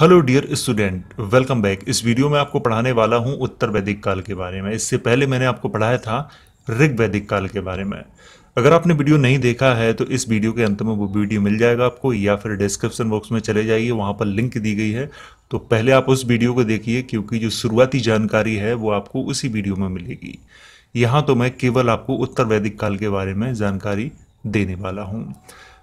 hello dear student welcome back इस video में आपको पढ़ाने वाला हूं उत्तर वैदिक काल के बारे में इससे पहले मैंने आपको पढ़ाया था ऋग वैदिक काल के बारे में अगर आपने वीडियो नहीं देखा है तो इस वीडियो के अंत में वो वीडियो मिल जाएगा आपको या फिर डिस्क्रिप्शन बॉक्स में चले जाइए वहाँ पर लिंक दी गई है तो पहले आप उस वीडियो को देखिए क्योंकि जो शुरुआती जानकारी है वो आपको उसी वीडियो में मिलेगी यहाँ तो मैं केवल आपको उत्तर वैदिक काल के बारे में जानकारी देने वाला हूँ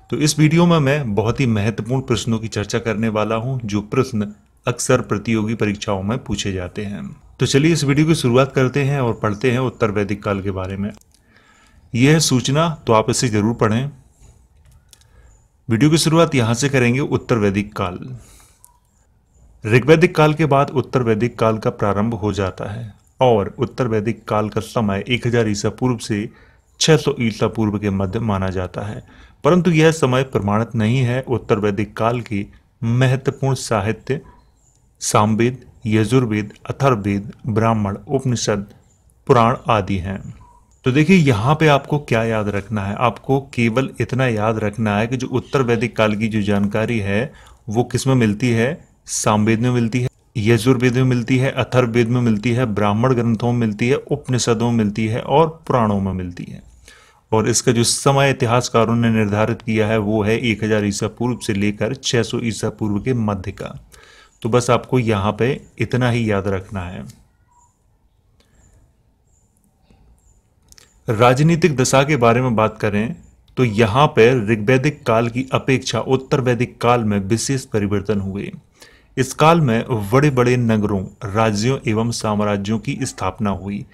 तो इस वीडियो में मैं बहुत ही महत्वपूर्ण प्रश्नों की चर्चा करने वाला हूं जो प्रश्न अक्सर प्रतियोगी परीक्षाओं में पूछे जाते हैं तो चलिए इस वीडियो की शुरुआत करते हैं और पढ़ते हैं उत्तर वैदिक काल के बारे में यह सूचना तो आप इसे ज़रूर पढ़ें वीडियो की शुरुआत यहां से करेंगे उत्तर वैदिक काल ऋग्वैदिक काल के बाद उत्तर वैदिक काल का प्रारंभ हो जाता है और उत्तर वैदिक काल का समय 1000 ईसा पूर्व से 600 ईसा पूर्व के मध्य माना जाता है परंतु यह समय प्रमाणित नहीं है उत्तर वैदिक काल की महत्वपूर्ण साहित्य सामवेद यजुर्वेद अथर्वेद ब्राह्मण उपनिषद पुराण आदि हैं तो देखिए यहाँ पे आपको क्या याद रखना है आपको केवल इतना याद रखना है कि जो उत्तर वैदिक काल की जो जानकारी है वो किस में मिलती है सामवेद में मिलती है यजुर्वेद में मिलती है अथर्वेद में मिलती है ब्राह्मण ग्रंथों में मिलती है उपनिषदों में मिलती है और पुराणों में मिलती है और इसका जो समय इतिहासकारों ने निर्धारित किया है वो है 1000 ईसा पूर्व से लेकर 600 ईसा पूर्व के मध्य का तो बस आपको यहाँ पे इतना ही याद रखना है राजनीतिक दशा के बारे में बात करें तो यहाँ पर ऋग्वैदिक काल की अपेक्षा उत्तर वैदिक काल में विशेष परिवर्तन हुए इस काल में बड़े बड़े नगरों राज्यों एवं साम्राज्यों की स्थापना हुई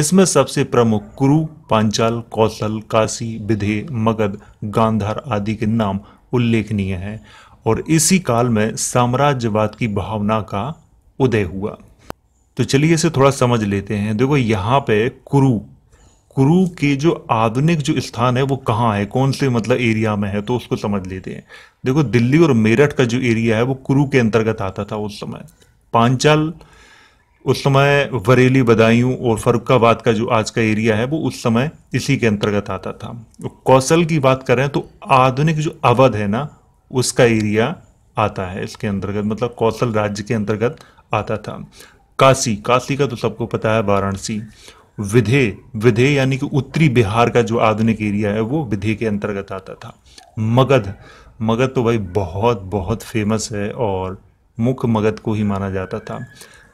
इसमें सबसे प्रमुख कुरु पांचाल कौशल काशी विधे मगध गांधार आदि के नाम उल्लेखनीय हैं और इसी काल में साम्राज्यवाद की भावना का उदय हुआ तो चलिए इसे थोड़ा समझ लेते हैं देखो यहाँ पे कुरु कुरु के जो आधुनिक जो स्थान है वो कहाँ है कौन से मतलब एरिया में है तो उसको समझ लेते हैं देखो दिल्ली और मेरठ का जो एरिया है वो कुरु के अंतर्गत आता था उस समय पांचाल उस समय वरेली बदायूं और फरुखाबाद का जो आज का एरिया है वो उस समय इसी के अंतर्गत आता था कौशल की बात करें तो आधुनिक जो अवध है ना उसका एरिया आता है इसके अंतर्गत मतलब कौशल राज्य के अंतर्गत आता था काशी काशी का तो सबको पता है वाराणसी विधे विधे यानी कि उत्तरी बिहार का जो आधुनिक एरिया है वो विधे के अंतर्गत आता था मगध मगध तो भाई बहुत बहुत फेमस है और मुख मगध को ही माना जाता था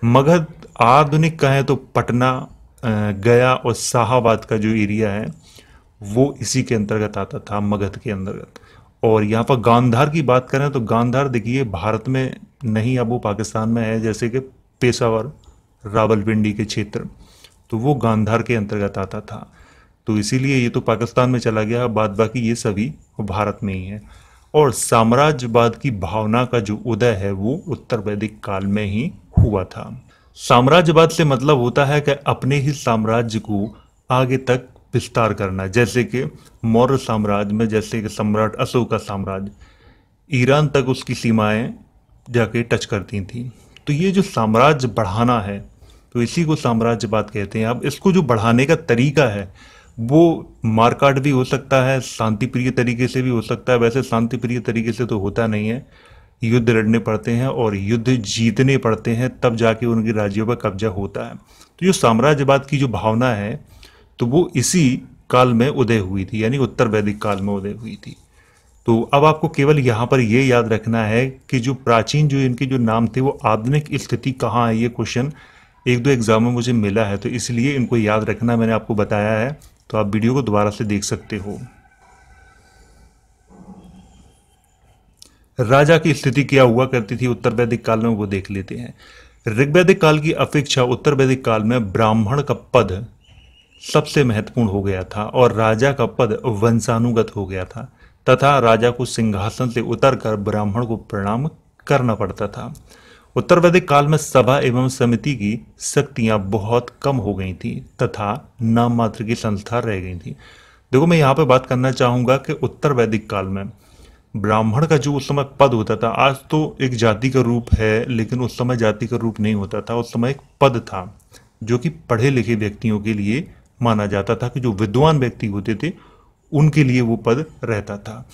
मगध आधुनिक कहें तो पटना गया और शाहबाद का जो एरिया है वो इसी के अंतर्गत आता था मगध के अंतर्गत और यहाँ पर गांधार की बात करें तो गांधार देखिए भारत में नहीं अब वो पाकिस्तान में है जैसे कि पेशावर रावलपिंडी के क्षेत्र तो वो गांधार के अंतर्गत आता था तो इसीलिए ये तो पाकिस्तान में चला गया बाद बाकी ये सभी भारत में ही है और साम्राज्यवाद की भावना का जो उदय है वो उत्तर वैदिक काल में ही हुआ था साम्राज्यवाद से मतलब होता है कि अपने ही साम्राज्य को आगे तक विस्तार करना जैसे कि मौर्य साम्राज्य में जैसे कि सम्राट अशोक का साम्राज्य ईरान तक उसकी सीमाएं जाके टच करती थी तो ये जो साम्राज्य बढ़ाना है तो इसी को साम्राज्यवाद कहते हैं अब इसको जो बढ़ाने का तरीका है वो मारकाट भी हो सकता है शांति प्रिय तरीके से भी हो सकता है वैसे शांति प्रिय तरीके से तो होता नहीं है युद्ध लड़ने पड़ते हैं और युद्ध जीतने पड़ते हैं तब जाके उनके राज्यों पर कब्जा होता है तो जो साम्राज्यवाद की जो भावना है तो वो इसी काल में उदय हुई थी यानी उत्तर वैदिक काल में उदय हुई थी तो अब आपको केवल यहाँ पर ये याद रखना है कि जो प्राचीन जो इनके जो नाम थे वो आधुनिक स्थिति कहाँ है ये क्वेश्चन एक दो एग्ज़ाम में मुझे मिला है तो इसलिए इनको याद रखना मैंने आपको बताया है तो आप वीडियो को दोबारा से देख सकते हो राजा की स्थिति क्या हुआ करती थी उत्तर वैदिक काल में वो देख लेते हैं ऋग्वैदिक काल की अपेक्षा उत्तर वैदिक काल में ब्राह्मण का पद सबसे महत्वपूर्ण हो गया था और राजा का पद वंशानुगत हो गया था तथा राजा को सिंहासन से उतरकर ब्राह्मण को प्रणाम करना पड़ता था उत्तर वैदिक काल में सभा एवं समिति की शक्तियाँ बहुत कम हो गई थी तथा नाम मात्र की संस्था रह गई थी देखो मैं यहाँ पर बात करना चाहूँगा कि उत्तर वैदिक काल में ब्राह्मण का जो उस समय पद होता था आज तो एक जाति का रूप है लेकिन उस समय जाति का रूप नहीं होता था उस समय एक पद था जो कि पढ़े लिखे व्यक्तियों के लिए माना जाता था कि जो विद्वान व्यक्ति होते थे उनके लिए वो पद रहता था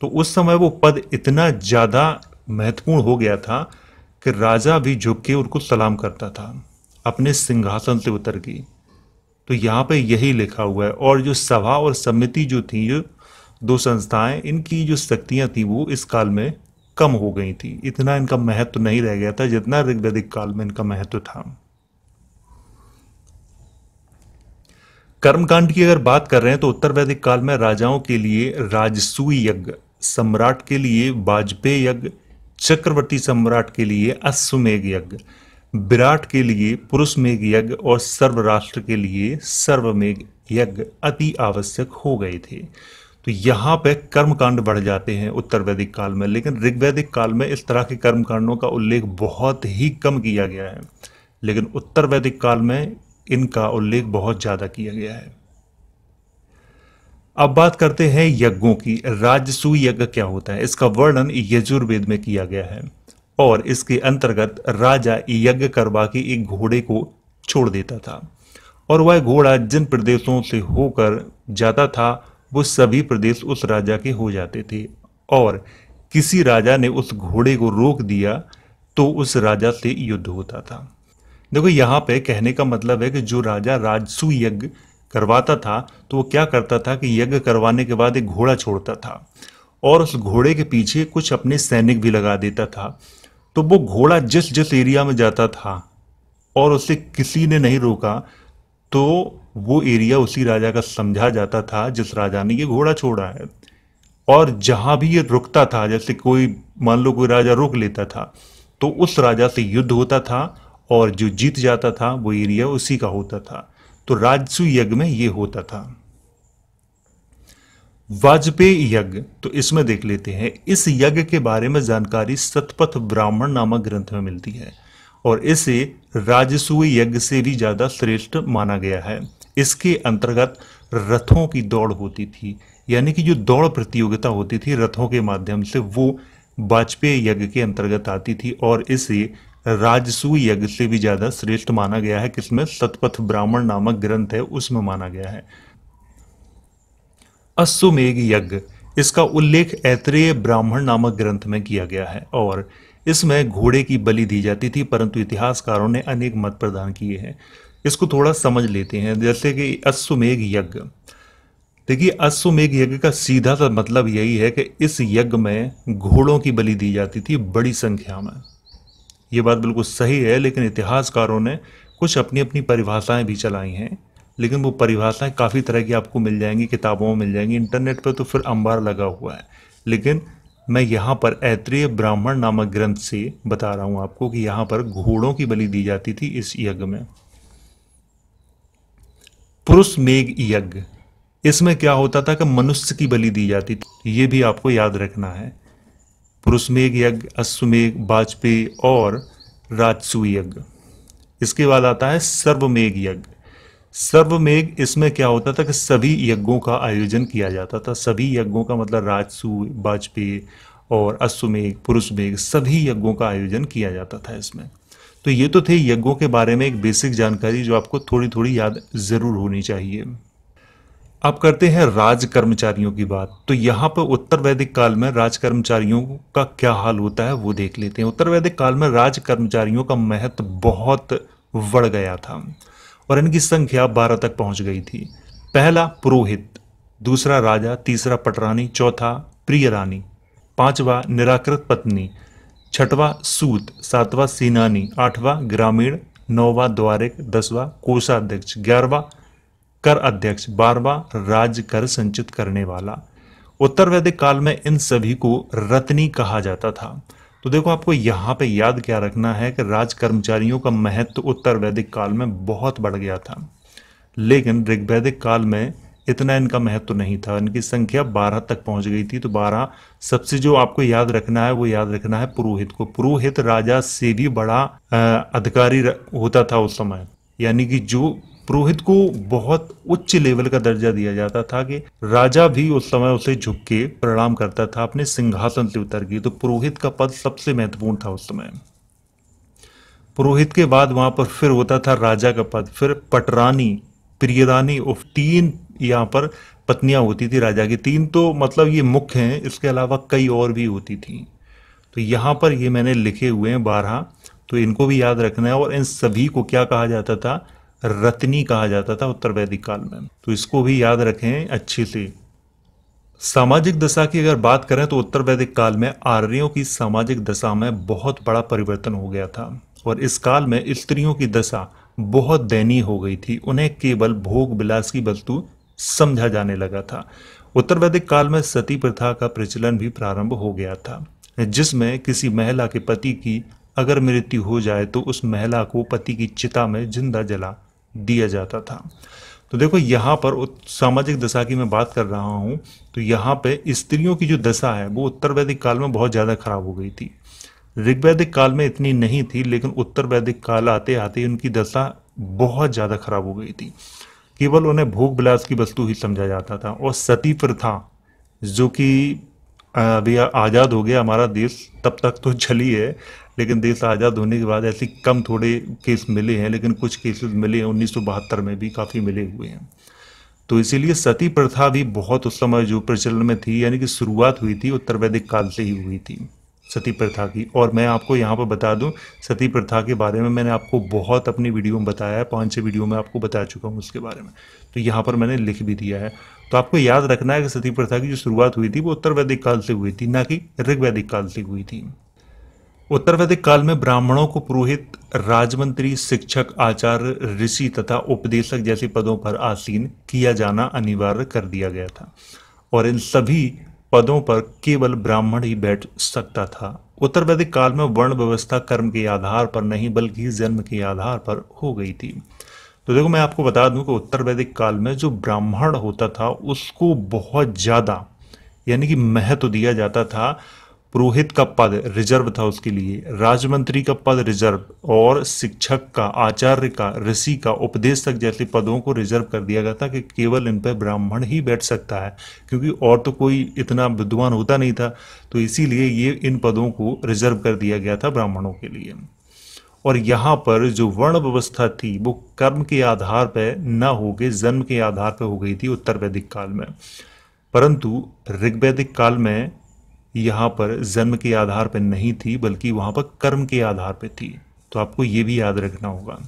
तो उस समय वो पद इतना ज़्यादा महत्वपूर्ण हो गया था कि राजा भी झुक के उनको सलाम करता था अपने सिंहासन से उतर के तो यहाँ पे यही लिखा हुआ है और जो सभा और समिति जो थी जो दो संस्थाएं इनकी जो शक्तियां थी वो इस काल में कम हो गई थी इतना इनका महत्व नहीं रह गया था जितना ऋग्वैदिक काल में इनका महत्व था कर्मकांड की अगर बात कर रहे हैं तो उत्तर वैदिक काल में राजाओं के लिए राजसूय यज्ञ सम्राट के लिए वाजपेय यज्ञ चक्रवर्ती सम्राट के लिए अश्वमेघ यज्ञ विराट के लिए पुरुषमेघ यज्ञ और सर्वराष्ट्र के लिए सर्वमेघ यज्ञ अति आवश्यक हो गए थे तो यहाँ पे कर्मकांड बढ़ जाते हैं उत्तर वैदिक काल में लेकिन ऋग्वैदिक काल में इस तरह के कर्मकांडों का उल्लेख बहुत ही कम किया गया है लेकिन उत्तर वैदिक काल में इनका उल्लेख बहुत ज़्यादा किया गया है अब बात करते हैं यज्ञों की राजसू यज्ञ क्या होता है इसका वर्णन यजुर्वेद में किया गया है और इसके अंतर्गत राजा यज्ञ करवा के एक घोड़े को छोड़ देता था और वह घोड़ा जिन प्रदेशों से होकर जाता था वो सभी प्रदेश उस राजा के हो जाते थे और किसी राजा ने उस घोड़े को रोक दिया तो उस राजा से युद्ध होता था देखो यहाँ पे कहने का मतलब है कि जो राजा राजसु यज्ञ करवाता था तो वो क्या करता था कि यज्ञ करवाने के बाद एक घोड़ा छोड़ता था और उस घोड़े के पीछे कुछ अपने सैनिक भी लगा देता था तो वो घोड़ा जिस जिस एरिया में जाता था और उसे किसी ने नहीं रोका तो वो एरिया उसी राजा का समझा जाता था जिस राजा ने ये घोड़ा छोड़ा है और जहाँ भी ये रुकता था जैसे कोई मान लो कोई राजा रोक लेता था तो उस राजा से युद्ध होता था और जो जीत जाता था वो एरिया उसी का होता था तो राजस्व यज्ञ में ये होता था वाजपेयी यज्ञ तो इसमें देख लेते हैं इस यज्ञ के बारे में जानकारी सतपथ ब्राह्मण नामक ग्रंथ में मिलती है और इसे राजसूय यज्ञ से भी ज़्यादा श्रेष्ठ माना गया है इसके अंतर्गत रथों की दौड़ होती थी यानी कि जो दौड़ प्रतियोगिता होती थी रथों के माध्यम से वो वाजपेयी यज्ञ के अंतर्गत आती थी और इसे राजसू यज्ञ से भी ज़्यादा श्रेष्ठ माना गया है किसमें सतपथ ब्राह्मण नामक ग्रंथ है उसमें माना गया है अश्वमेघ यज्ञ इसका उल्लेख ऐत्रेय ब्राह्मण नामक ग्रंथ में किया गया है और इसमें घोड़े की बलि दी जाती थी परंतु इतिहासकारों ने अनेक मत प्रदान किए हैं इसको थोड़ा समझ लेते हैं जैसे कि अश्वमेघ यज्ञ देखिए अश्वमेघ यज्ञ का सीधा सा मतलब यही है कि इस यज्ञ में घोड़ों की बलि दी जाती थी बड़ी संख्या में ये बात बिल्कुल सही है लेकिन इतिहासकारों ने कुछ अपनी अपनी परिभाषाएं भी चलाई हैं लेकिन वो परिभाषाएं काफ़ी तरह की आपको मिल जाएंगी किताबों में मिल जाएंगी इंटरनेट पर तो फिर अंबार लगा हुआ है लेकिन मैं यहाँ पर ऐत्रीय ब्राह्मण नामक ग्रंथ से बता रहा हूँ आपको कि यहाँ पर घोड़ों की बलि दी जाती थी इस यज्ञ में पुरुष मेघ यज्ञ इसमें क्या होता था कि मनुष्य की बलि दी जाती थी ये भी आपको याद रखना है पुरुषमेघ यज्ञ अश्वमेघ वाजपेयी और राजसू यज्ञ इसके बाद आता है सर्वमेघ यज्ञ सर्वमेघ इसमें क्या होता था कि सभी यज्ञों का आयोजन किया जाता था सभी यज्ञों का मतलब राजसू वाजपेयी और अश्वमेघ पुरुषमेघ सभी यज्ञों का आयोजन किया जाता था इसमें तो ये तो थे यज्ञों के बारे में एक बेसिक जानकारी जो आपको थोड़ी थोड़ी याद ज़रूर होनी चाहिए आप करते हैं राज कर्मचारियों की बात तो यहाँ पर उत्तर वैदिक काल में राज कर्मचारियों का क्या हाल होता है वो देख लेते हैं उत्तर वैदिक काल में राज कर्मचारियों का महत्व बहुत बढ़ गया था और इनकी संख्या बारह तक पहुँच गई थी पहला पुरोहित दूसरा राजा तीसरा पटरानी चौथा प्रिय रानी पांचवा निराकृत पत्नी छठवा सूत सातवा सीनानी आठवां ग्रामीण नौवा द्वारिक दसवा कोषाध्यक्ष ग्यारहवा कर अध्यक्ष बारवा राज्य कर संचित करने वाला उत्तर वैदिक काल में इन सभी को रत्नी कहा जाता था तो देखो आपको यहाँ पे याद क्या रखना है कि राज कर्मचारियों का महत्व उत्तर वैदिक काल में बहुत बढ़ गया था लेकिन ऋग्वैदिक काल में इतना इनका महत्व तो नहीं था इनकी संख्या बारह तक पहुंच गई थी तो बारह सबसे जो आपको याद रखना है वो याद रखना है पुरोहित को पुरोहित राजा से भी बड़ा अधिकारी होता था उस समय यानी कि जो पुरोहित को बहुत उच्च लेवल का दर्जा दिया जाता था कि राजा भी उस समय उसे झुक के प्रणाम करता था अपने सिंहासन से उतर के तो पुरोहित का पद सबसे महत्वपूर्ण था उस समय पुरोहित के बाद वहां पर फिर होता था राजा का पद फिर पटरानी प्रियदानी उफ तीन यहाँ पर पत्नियां होती थी राजा की तीन तो मतलब ये मुख्य हैं इसके अलावा कई और भी होती थी तो यहाँ पर ये मैंने लिखे हुए हैं बारह तो इनको भी याद रखना है और इन सभी को क्या कहा जाता था रत्नी कहा जाता था उत्तर वैदिक काल में तो इसको भी याद रखें अच्छे से सामाजिक दशा की अगर बात करें तो उत्तर वैदिक काल में आर्यों की सामाजिक दशा में बहुत बड़ा परिवर्तन हो गया था और इस काल में स्त्रियों की दशा बहुत दयनीय हो गई थी उन्हें केवल भोग विलास की वस्तु समझा जाने लगा था उत्तर वैदिक काल में सती प्रथा का प्रचलन भी प्रारंभ हो गया था जिसमें किसी महिला के पति की अगर मृत्यु हो जाए तो उस महिला को पति की चिता में जिंदा जला दिया जाता था तो देखो यहाँ पर सामाजिक दशा की मैं बात कर रहा हूँ तो यहाँ पे स्त्रियों की जो दशा है वो उत्तर वैदिक काल में बहुत ज़्यादा खराब हो गई थी ऋग्वैदिक काल में इतनी नहीं थी लेकिन उत्तर वैदिक काल आते आते उनकी दशा बहुत ज़्यादा खराब हो गई थी केवल उन्हें भोग बिलास की वस्तु ही समझा जाता था और सती प्रथा जो कि अभी आज़ाद हो गया हमारा देश तब तक तो चली है लेकिन देश आज़ाद होने के बाद ऐसे कम थोड़े केस मिले हैं लेकिन कुछ केसेस मिले हैं उन्नीस में भी काफ़ी मिले हुए हैं तो इसीलिए सती प्रथा भी बहुत उस समय जो प्रचलन में थी यानी कि शुरुआत हुई थी उत्तर वैदिक काल से ही हुई थी सती प्रथा की और मैं आपको यहाँ पर बता दूँ सती प्रथा के बारे में मैंने आपको बहुत अपनी वीडियो में बताया है पाँच छः वीडियो में आपको बता चुका हूँ उसके बारे में तो यहाँ पर मैंने लिख भी दिया है तो आपको याद रखना है कि सती प्रथा की जो शुरुआत हुई थी वो उत्तर वैदिक काल से हुई थी ना कि ऋग्वैदिक काल से हुई थी उत्तर वैदिक काल में ब्राह्मणों को पुरोहित राजमंत्री शिक्षक आचार्य ऋषि तथा उपदेशक जैसे पदों पर आसीन किया जाना अनिवार्य कर दिया गया था और इन सभी पदों पर केवल ब्राह्मण ही बैठ सकता था उत्तर वैदिक काल में वर्ण व्यवस्था कर्म के आधार पर नहीं बल्कि जन्म के आधार पर हो गई थी तो देखो मैं आपको बता दूं कि उत्तर वैदिक काल में जो ब्राह्मण होता था उसको बहुत ज़्यादा यानी कि महत्व दिया जाता था पुरोहित का पद रिजर्व था उसके लिए राजमंत्री का पद रिजर्व और शिक्षक का आचार्य का ऋषि का उपदेशक जैसे पदों को रिजर्व कर दिया गया था कि केवल इन पर ब्राह्मण ही बैठ सकता है क्योंकि और तो कोई इतना विद्वान होता नहीं था तो इसीलिए ये इन पदों को रिजर्व कर दिया गया था ब्राह्मणों के लिए और यहाँ पर जो वर्ण व्यवस्था थी वो कर्म के आधार पर न हो गए जन्म के आधार पर हो गई थी उत्तर वैदिक काल में परंतु ऋग्वैदिक काल में यहाँ पर जन्म के आधार पर नहीं थी बल्कि वहाँ पर कर्म के आधार पर थी तो आपको ये भी याद रखना होगा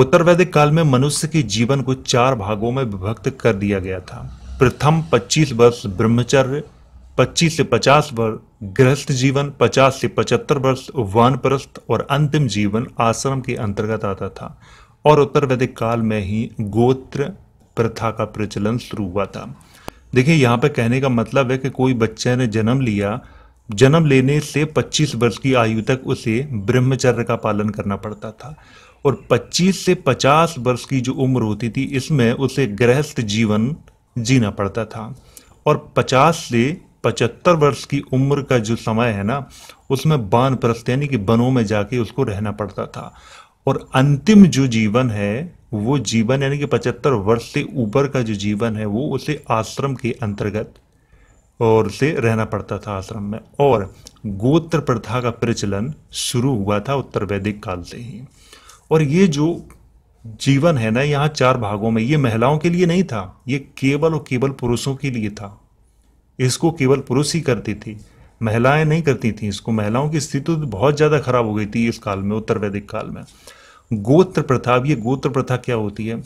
उत्तर वैदिक काल में मनुष्य के जीवन को चार भागों में विभक्त कर दिया गया था प्रथम 25 वर्ष ब्रह्मचर्य 25 से 50 वर्ष गृहस्थ जीवन 50 से 75 वर्ष वानप्रस्थ और अंतिम जीवन आश्रम के अंतर्गत आता था और उत्तर वैदिक काल में ही गोत्र प्रथा का प्रचलन शुरू हुआ था देखिए यहाँ पर कहने का मतलब है कि कोई बच्चे ने जन्म लिया जन्म लेने से 25 वर्ष की आयु तक उसे ब्रह्मचर्य का पालन करना पड़ता था और 25 से 50 वर्ष की जो उम्र होती थी इसमें उसे गृहस्थ जीवन जीना पड़ता था और 50 से 75 वर्ष की उम्र का जो समय है ना उसमें बान प्रस्त यानी कि बनों में जाके उसको रहना पड़ता था और अंतिम जो जीवन है वो जीवन यानी कि पचहत्तर वर्ष से ऊपर का जो जीवन है वो उसे आश्रम के अंतर्गत और उसे रहना पड़ता था आश्रम में और गोत्र प्रथा का प्रचलन शुरू हुआ था उत्तर वैदिक काल से ही और ये जो जीवन है ना यहाँ चार भागों में ये महिलाओं के लिए नहीं था ये केवल और केवल पुरुषों के लिए था इसको केवल पुरुष ही करती थी महिलाएं नहीं करती थी इसको महिलाओं की स्थिति तो बहुत ज़्यादा खराब हो गई थी इस काल में उत्तर वैदिक काल में गोत्र प्रथा अब ये गोत्र प्रथा क्या होती है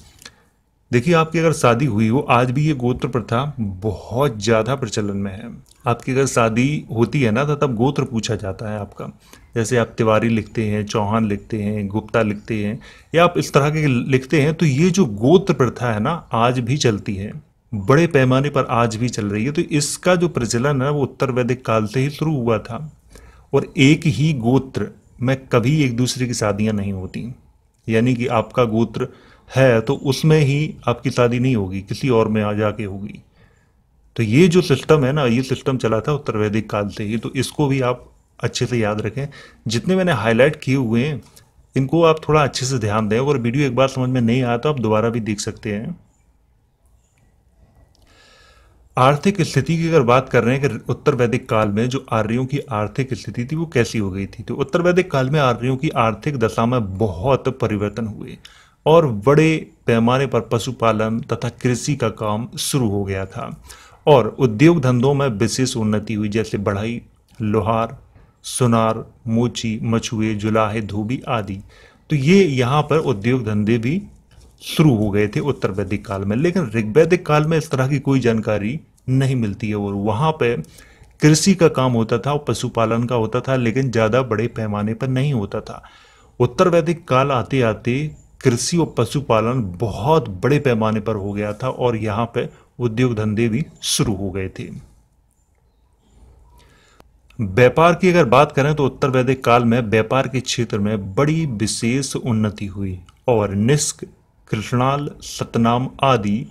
देखिए आपकी अगर शादी हुई हो आज भी ये गोत्र प्रथा बहुत ज़्यादा प्रचलन में है आपकी अगर शादी होती है ना तो तब गोत्र पूछा जाता है आपका जैसे आप तिवारी लिखते हैं चौहान लिखते हैं गुप्ता लिखते हैं या आप इस तरह के लिखते हैं तो ये जो गोत्र प्रथा है ना आज भी चलती है बड़े पैमाने पर आज भी चल रही है तो इसका जो प्रचलन है वो उत्तर वैदिक काल से ही शुरू हुआ था और एक ही गोत्र में कभी एक दूसरे की शादियाँ नहीं होती यानी कि आपका गोत्र है तो उसमें ही आपकी शादी नहीं होगी किसी और में आ जाके होगी तो ये जो सिस्टम है ना ये सिस्टम चला था उत्तर वैदिक काल से ही तो इसको भी आप अच्छे से याद रखें जितने मैंने हाईलाइट किए हुए हैं इनको आप थोड़ा अच्छे से ध्यान दें अगर वीडियो एक बार समझ में नहीं आया तो आप दोबारा भी देख सकते हैं आर्थिक स्थिति की अगर बात कर रहे हैं कि उत्तर वैदिक काल में जो आर्यों की आर्थिक स्थिति थी वो कैसी हो गई थी तो उत्तर वैदिक काल में आर्यों की आर्थिक दशा में बहुत परिवर्तन हुए और बड़े पैमाने पर पशुपालन तथा कृषि का काम शुरू हो गया था और उद्योग धंधों में विशेष उन्नति हुई जैसे बढ़ाई लोहार सुनार मोची मछुए जुलाहे धोबी आदि तो ये यहाँ पर उद्योग धंधे भी शुरू हो गए थे उत्तर वैदिक काल में लेकिन ऋग्वैदिक काल में इस तरह की कोई जानकारी नहीं मिलती है और वहाँ पर कृषि का काम होता था और पशुपालन का होता था लेकिन ज़्यादा बड़े पैमाने पर नहीं होता था उत्तर वैदिक काल आते आते कृषि और पशुपालन बहुत बड़े पैमाने पर हो गया था और यहाँ पर उद्योग धंधे भी शुरू हो गए थे व्यापार की अगर बात करें तो उत्तर वैदिक काल में व्यापार के क्षेत्र में बड़ी विशेष उन्नति हुई और निष्क कृष्णाल सतनाम आदि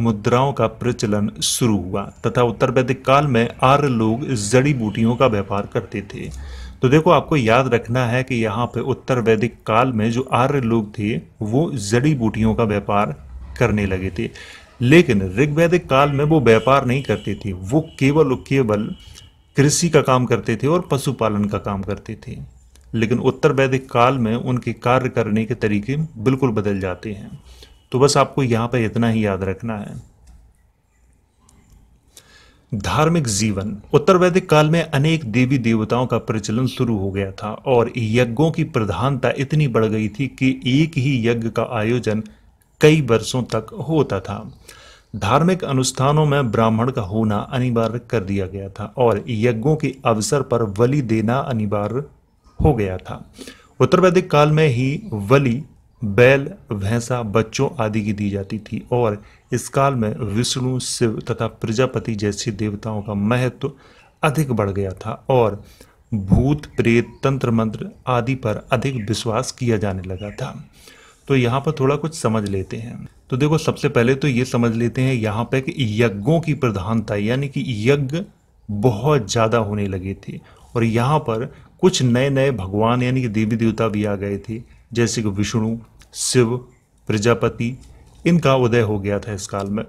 मुद्राओं का प्रचलन शुरू हुआ तथा उत्तर वैदिक काल में आर्य लोग जड़ी बूटियों का व्यापार करते थे तो देखो आपको याद रखना है कि यहाँ पे उत्तर वैदिक काल में जो आर्य लोग थे वो जड़ी बूटियों का व्यापार करने लगे थे लेकिन ऋग्वैदिक काल में वो व्यापार नहीं करते थे वो केवल केवल कृषि का काम करते थे और पशुपालन का काम करते थे लेकिन उत्तर वैदिक काल में उनके कार्य करने के तरीके बिल्कुल बदल जाते हैं तो बस आपको यहाँ पर इतना ही याद रखना है धार्मिक जीवन उत्तर वैदिक काल में अनेक देवी देवताओं का प्रचलन शुरू हो गया था और यज्ञों की प्रधानता इतनी बढ़ गई थी कि एक ही यज्ञ का आयोजन कई वर्षों तक होता था धार्मिक अनुष्ठानों में ब्राह्मण का होना अनिवार्य कर दिया गया था और यज्ञों के अवसर पर बलि देना अनिवार्य हो गया था उत्तर वैदिक काल में ही वली बैल भैंसा बच्चों आदि की दी जाती थी और इस काल में विष्णु शिव तथा प्रजापति जैसे देवताओं का महत्व अधिक बढ़ गया था और भूत प्रेत तंत्र मंत्र आदि पर अधिक विश्वास किया जाने लगा था तो यहाँ पर थोड़ा कुछ समझ लेते हैं तो देखो सबसे पहले तो ये समझ लेते हैं यहाँ पर कि यज्ञों की प्रधानता यानी कि यज्ञ बहुत ज़्यादा होने लगे थे और यहाँ पर कुछ नए नए भगवान यानी कि देवी देवता भी आ गए थे जैसे कि विष्णु शिव प्रजापति इनका उदय हो गया था इस काल में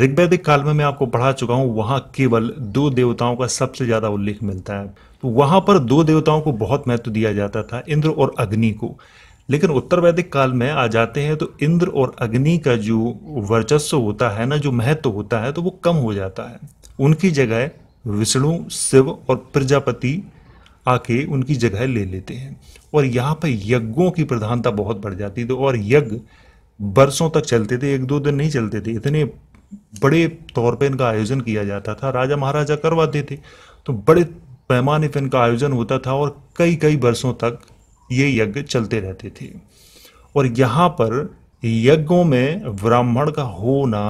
ऋग्वैदिक काल में मैं आपको पढ़ा चुका हूँ वहाँ केवल दो देवताओं का सबसे ज़्यादा उल्लेख मिलता है तो वहाँ पर दो देवताओं को बहुत महत्व दिया जाता था इंद्र और अग्नि को लेकिन उत्तर वैदिक काल में आ जाते हैं तो इंद्र और अग्नि का जो वर्चस्व होता है ना जो महत्व होता है तो वो कम हो जाता है उनकी जगह विष्णु शिव और प्रजापति आके उनकी जगह ले लेते हैं और यहाँ पर यज्ञों की प्रधानता बहुत बढ़ जाती थी और यज्ञ बरसों तक चलते थे एक दो दिन नहीं चलते थे इतने बड़े तौर पर इनका आयोजन किया जाता था राजा महाराजा करवाते थे तो बड़े पैमाने पर इनका आयोजन होता था और कई कई वर्षों तक ये यज्ञ चलते रहते थे और यहाँ पर यज्ञों में ब्राह्मण का होना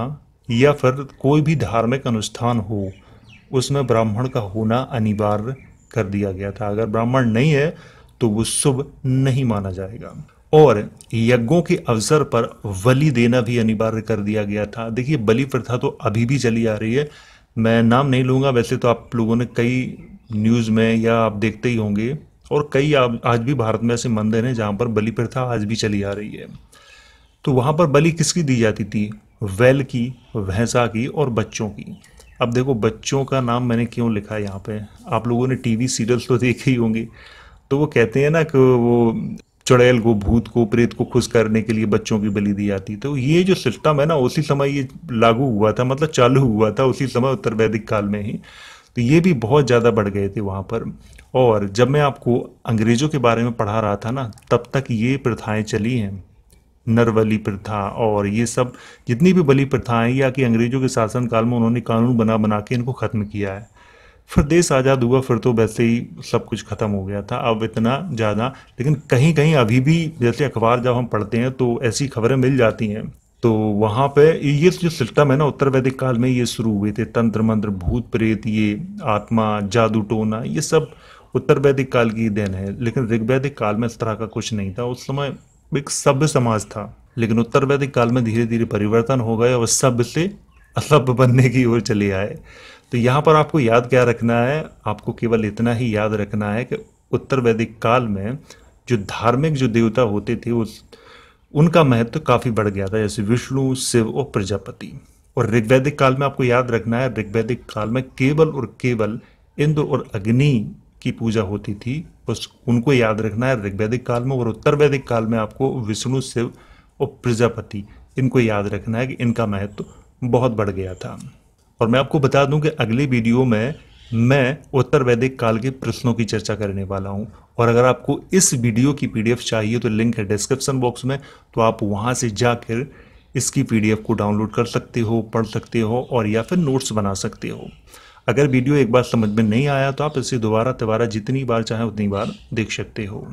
या फिर कोई भी धार्मिक अनुष्ठान हो उसमें ब्राह्मण का होना अनिवार्य कर दिया गया था अगर ब्राह्मण नहीं है तो वो शुभ नहीं माना जाएगा और यज्ञों के अवसर पर बलि देना भी अनिवार्य कर दिया गया था देखिए बलि प्रथा तो अभी भी चली आ रही है मैं नाम नहीं लूंगा वैसे तो आप लोगों ने कई न्यूज़ में या आप देखते ही होंगे और कई आज भी भारत में ऐसे मंदिर हैं जहाँ पर बलि प्रथा आज भी चली आ रही है तो वहाँ पर बलि किसकी दी जाती थी वैल की भैंसा की और बच्चों की अब देखो बच्चों का नाम मैंने क्यों लिखा है यहाँ पे आप लोगों ने टीवी सीरियल्स तो देखे ही होंगे तो वो कहते हैं ना कि वो चुड़ैल को भूत को प्रेत को खुश करने के लिए बच्चों की बलि दी जाती तो ये जो सिस्टम है ना उसी समय ये लागू हुआ था मतलब चालू हुआ था उसी समय उत्तर वैदिक काल में ही तो ये भी बहुत ज़्यादा बढ़ गए थे वहाँ पर और जब मैं आपको अंग्रेज़ों के बारे में पढ़ा रहा था ना तब तक ये प्रथाएँ चली हैं नरबली प्रथा और ये सब जितनी भी बली प्रथाएं या कि अंग्रेज़ों के शासनकाल में उन्होंने कानून बना बना के इनको ख़त्म किया है फिर देश आज़ाद हुआ फिर तो वैसे ही सब कुछ ख़त्म हो गया था अब इतना ज़्यादा लेकिन कहीं कहीं अभी भी जैसे अखबार जब हम पढ़ते हैं तो ऐसी खबरें मिल जाती हैं तो वहाँ पे ये जो सिस्टम है ना उत्तर वैदिक काल में ये शुरू हुए थे तंत्र मंत्र भूत प्रेत ये आत्मा जादू टोना ये सब उत्तर वैदिक काल की देन है लेकिन ऋग्वैदिक काल में इस तरह का कुछ नहीं था उस समय एक सभ्य समाज था लेकिन उत्तर वैदिक काल में धीरे धीरे परिवर्तन हो गए और सभ्य से असभ्य बनने की ओर चले आए तो यहाँ पर आपको याद क्या रखना है आपको केवल इतना ही याद रखना है कि उत्तर वैदिक काल में जो धार्मिक जो देवता होते थे उस उनका महत्व काफ़ी बढ़ गया था जैसे विष्णु शिव और प्रजापति और ऋग्वैदिक काल में आपको याद रखना है ऋग्वैदिक काल में केवल और केवल इंद्र और अग्नि की पूजा होती थी बस उनको याद रखना है ऋग्वैदिक काल में और उत्तर वैदिक काल में आपको विष्णु शिव और प्रजापति इनको याद रखना है कि इनका महत्व तो बहुत बढ़ गया था और मैं आपको बता दूं कि अगले वीडियो में मैं उत्तर वैदिक काल के प्रश्नों की चर्चा करने वाला हूं और अगर आपको इस वीडियो की पीडीएफ चाहिए तो लिंक है डिस्क्रिप्शन बॉक्स में तो आप वहां से जाकर इसकी पीडीएफ को डाउनलोड कर सकते हो पढ़ सकते हो और या फिर नोट्स बना सकते हो अगर वीडियो एक बार समझ में नहीं आया तो आप इसे दोबारा दोबारा जितनी बार चाहें उतनी बार देख सकते हो